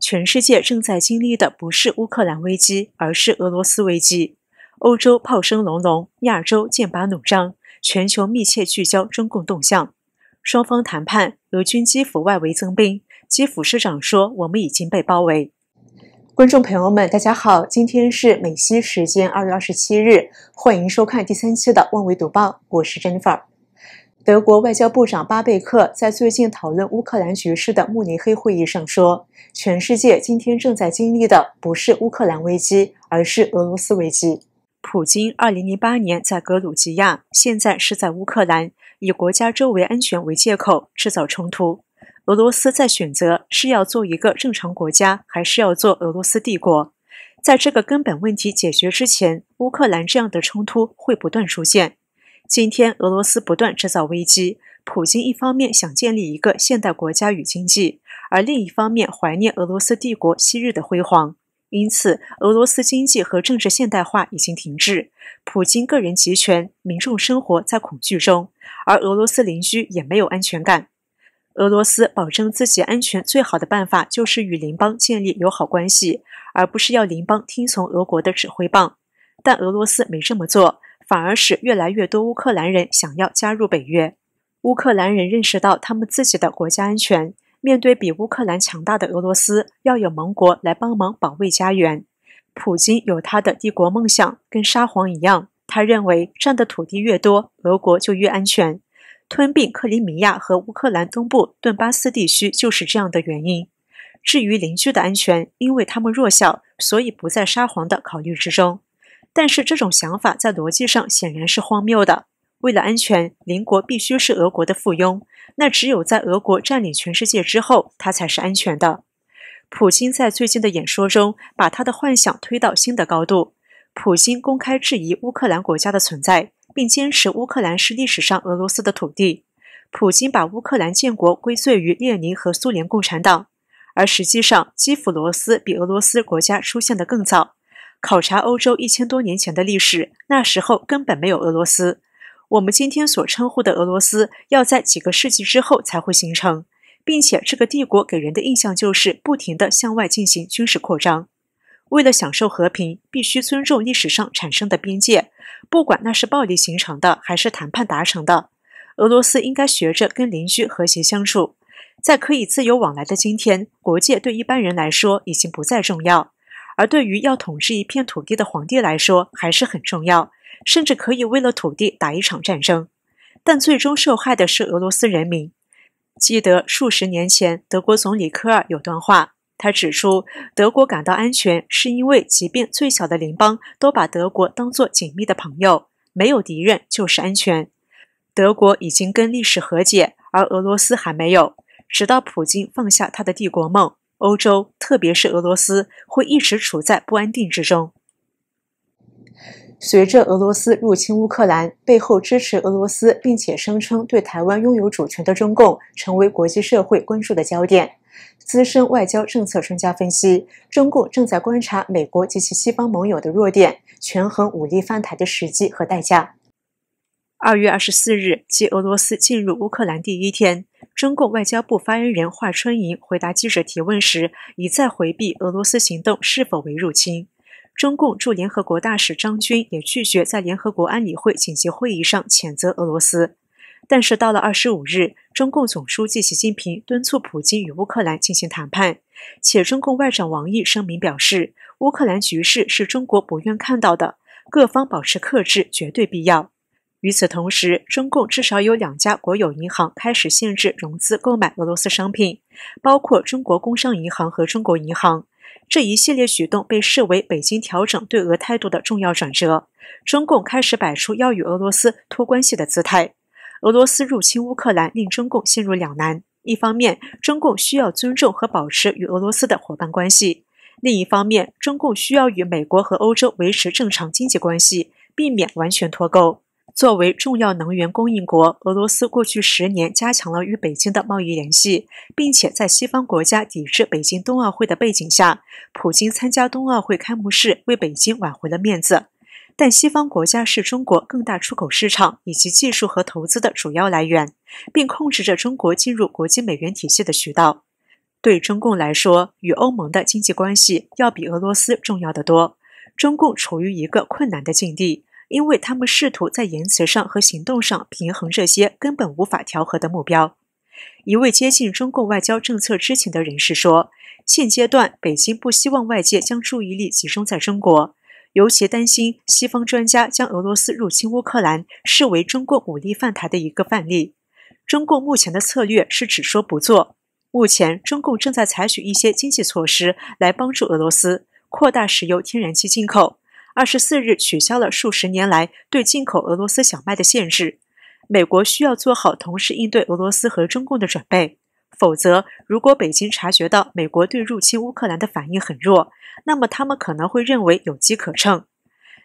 全世界正在经历的不是乌克兰危机，而是俄罗斯危机。欧洲炮声隆隆，亚洲剑拔弩张，全球密切聚焦中共动向。双方谈判，俄军基辅外围增兵，基辅市长说：“我们已经被包围。”观众朋友们，大家好，今天是美西时间二月二十七日，欢迎收看第三期的《万维读报》，我是 Jennifer。德国外交部长巴贝克在最近讨论乌克兰局势的慕尼黑会议上说：“全世界今天正在经历的不是乌克兰危机，而是俄罗斯危机。普京二零零八年在格鲁吉亚，现在是在乌克兰，以国家周围安全为借口制造冲突。”俄罗斯在选择是要做一个正常国家，还是要做俄罗斯帝国？在这个根本问题解决之前，乌克兰这样的冲突会不断出现。今天，俄罗斯不断制造危机。普京一方面想建立一个现代国家与经济，而另一方面怀念俄罗斯帝国昔日的辉煌。因此，俄罗斯经济和政治现代化已经停滞。普京个人集权，民众生活在恐惧中，而俄罗斯邻居也没有安全感。俄罗斯保证自己安全最好的办法就是与邻邦建立友好关系，而不是要邻邦听从俄国的指挥棒。但俄罗斯没这么做，反而使越来越多乌克兰人想要加入北约。乌克兰人认识到他们自己的国家安全，面对比乌克兰强大的俄罗斯，要有盟国来帮忙保卫家园。普京有他的帝国梦想，跟沙皇一样，他认为占的土地越多，俄国就越安全。吞并克里米亚和乌克兰东部顿巴斯地区就是这样的原因。至于邻居的安全，因为他们弱小，所以不在沙皇的考虑之中。但是这种想法在逻辑上显然是荒谬的。为了安全，邻国必须是俄国的附庸。那只有在俄国占领全世界之后，它才是安全的。普京在最近的演说中，把他的幻想推到新的高度。普京公开质疑乌克兰国家的存在，并坚持乌克兰是历史上俄罗斯的土地。普京把乌克兰建国归罪于列宁和苏联共产党，而实际上基辅罗斯比俄罗斯国家出现的更早。考察欧洲一千多年前的历史，那时候根本没有俄罗斯。我们今天所称呼的俄罗斯，要在几个世纪之后才会形成，并且这个帝国给人的印象就是不停地向外进行军事扩张。为了享受和平，必须尊重历史上产生的边界，不管那是暴力形成的，还是谈判达成的。俄罗斯应该学着跟邻居和谐相处。在可以自由往来的今天，国界对一般人来说已经不再重要，而对于要统治一片土地的皇帝来说，还是很重要。甚至可以为了土地打一场战争，但最终受害的是俄罗斯人民。记得数十年前，德国总理科尔有段话。他指出，德国感到安全是因为，即便最小的邻邦都把德国当作紧密的朋友，没有敌人就是安全。德国已经跟历史和解，而俄罗斯还没有。直到普京放下他的帝国梦，欧洲，特别是俄罗斯，会一直处在不安定之中。随着俄罗斯入侵乌克兰，背后支持俄罗斯并且声称对台湾拥有主权的中共，成为国际社会关注的焦点。资深外交政策专家分析，中共正在观察美国及其西方盟友的弱点，权衡武力翻台的时机和代价。二月二十四日，即俄罗斯进入乌克兰第一天，中共外交部发言人华春莹回答记者提问时，一再回避俄罗斯行动是否为入侵。中共驻联合国大使张军也拒绝在联合国安理会紧急会议上谴责俄罗斯。但是到了二十五日，中共总书记习近平敦促普京与乌克兰进行谈判，且中共外长王毅声明表示，乌克兰局势是中国不愿看到的，各方保持克制绝对必要。与此同时，中共至少有两家国有银行开始限制融资购买俄罗斯商品，包括中国工商银行和中国银行。这一系列举动被视为北京调整对俄态度的重要转折，中共开始摆出要与俄罗斯脱关系的姿态。俄罗斯入侵乌克兰令中共陷入两难：一方面，中共需要尊重和保持与俄罗斯的伙伴关系；另一方面，中共需要与美国和欧洲维持正常经济关系，避免完全脱钩。作为重要能源供应国，俄罗斯过去十年加强了与北京的贸易联系，并且在西方国家抵制北京冬奥会的背景下，普京参加冬奥会开幕式为北京挽回了面子。但西方国家是中国更大出口市场以及技术和投资的主要来源，并控制着中国进入国际美元体系的渠道。对中共来说，与欧盟的经济关系要比俄罗斯重要得多。中共处于一个困难的境地，因为他们试图在言辞上和行动上平衡这些根本无法调和的目标。一位接近中共外交政策知情的人士说：“现阶段，北京不希望外界将注意力集中在中国。”尤其担心西方专家将俄罗斯入侵乌克兰视为中共武力犯台的一个范例。中共目前的策略是只说不做。目前，中共正在采取一些经济措施来帮助俄罗斯扩大石油、天然气进口。二十四日取消了数十年来对进口俄罗斯小麦的限制。美国需要做好同时应对俄罗斯和中共的准备。否则，如果北京察觉到美国对入侵乌克兰的反应很弱，那么他们可能会认为有机可乘。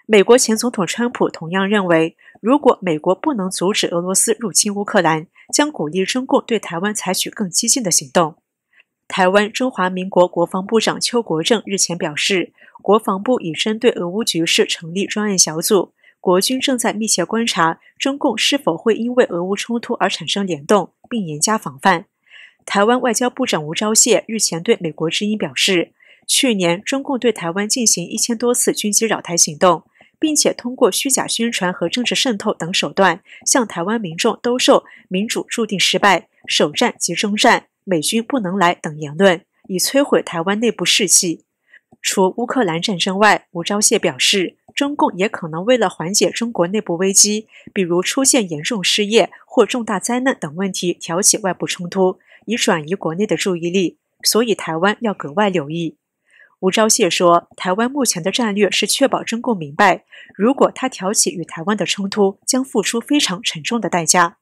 美国前总统川普同样认为，如果美国不能阻止俄罗斯入侵乌克兰，将鼓励中共对台湾采取更激进的行动。台湾中华民国国防部长邱国正日前表示，国防部已针对俄乌局势成立专案小组，国军正在密切观察中共是否会因为俄乌冲突而产生联动，并严加防范。台湾外交部长吴钊燮日前对美国之音表示，去年中共对台湾进行一千多次军机扰台行动，并且通过虚假宣传和政治渗透等手段，向台湾民众兜售“民主注定失败，首战即终战，美军不能来”等言论，以摧毁台湾内部士气。除乌克兰战争外，吴钊燮表示，中共也可能为了缓解中国内部危机，比如出现严重失业或重大灾难等问题，挑起外部冲突。以转移国内的注意力，所以台湾要格外留意。吴钊燮说，台湾目前的战略是确保中共明白，如果他挑起与台湾的冲突，将付出非常沉重的代价。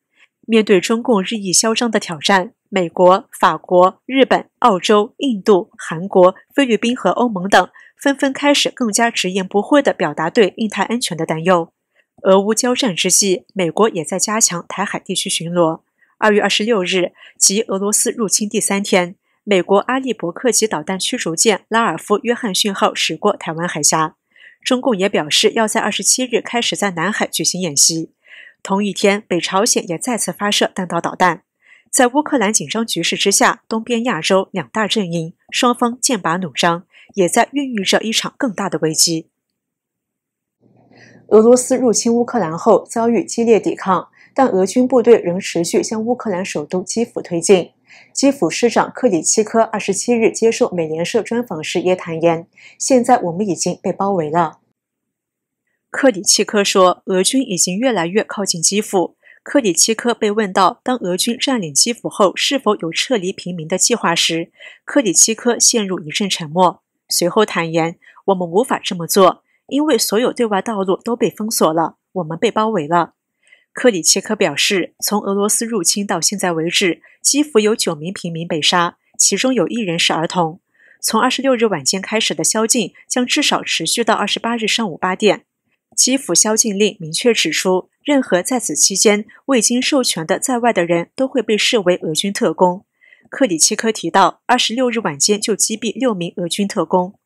面对中共日益嚣张的挑战，美国、法国、日本、澳洲、印度、韩国、菲律宾和欧盟等纷纷开始更加直言不讳地表达对印太安全的担忧。俄乌交战之际，美国也在加强台海地区巡逻。二月二十六日，即俄罗斯入侵第三天，美国阿利伯克级导弹驱逐舰“拉尔夫·约翰逊”号驶过台湾海峡。中共也表示要在二十七日开始在南海举行演习。同一天，北朝鲜也再次发射弹道导弹。在乌克兰紧张局势之下，东边亚洲两大阵营双方剑拔弩张，也在孕育着一场更大的危机。俄罗斯入侵乌克兰后遭遇激烈抵抗。但俄军部队仍持续向乌克兰首都基辅推进。基辅市长克里奇科二十七日接受美联社专访时也坦言：“现在我们已经被包围了。”克里奇科说：“俄军已经越来越靠近基辅。”克里奇科被问到当俄军占领基辅后是否有撤离平民的计划时，克里奇科陷入一阵沉默，随后坦言：“我们无法这么做，因为所有对外道路都被封锁了，我们被包围了。”克里切科表示，从俄罗斯入侵到现在为止，基辅有九名平民被杀，其中有一人是儿童。从二十六日晚间开始的宵禁将至少持续到二十八日上午八点。基辅宵禁令明确指出，任何在此期间未经授权的在外的人都会被视为俄军特工。克里切科提到，二十六日晚间就击毙六名俄军特工。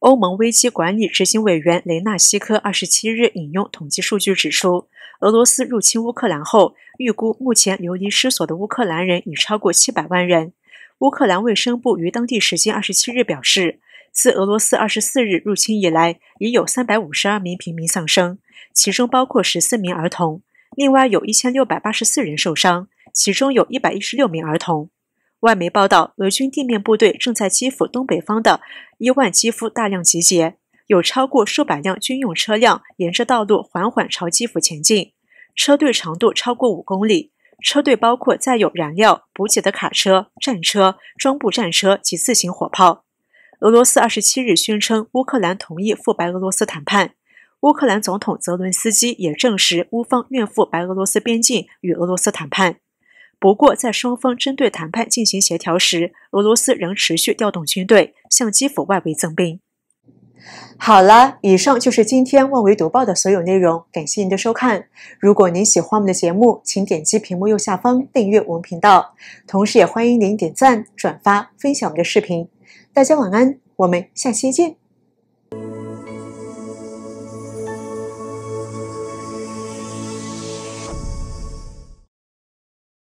欧盟危机管理执行委员雷纳西科二十七日引用统计数据指出，俄罗斯入侵乌克兰后，预估目前流离失所的乌克兰人已超过七百万人。乌克兰卫生部于当地时间二十七日表示，自俄罗斯二十四日入侵以来，已有三百五十二名平民丧生，其中包括十四名儿童；另外有一千六百八十四人受伤，其中有一百一十六名儿童。外媒报道，俄军地面部队正在基辅东北方的伊万基夫大量集结，有超过数百辆军用车辆沿着道路缓缓朝基辅前进，车队长度超过五公里。车队包括载有燃料补给的卡车、战车、装步战车及自行火炮。俄罗斯二十七日宣称，乌克兰同意赴白俄罗斯谈判。乌克兰总统泽伦斯基也证实，乌方愿赴白俄罗斯边境与俄罗斯谈判。不过，在双方针对谈判进行协调时，俄罗斯仍持续调动军队向基辅外围增兵。好了，以上就是今天《外围读报》的所有内容，感谢您的收看。如果您喜欢我们的节目，请点击屏幕右下方订阅我们频道，同时也欢迎您点赞、转发、分享我们的视频。大家晚安，我们下期见。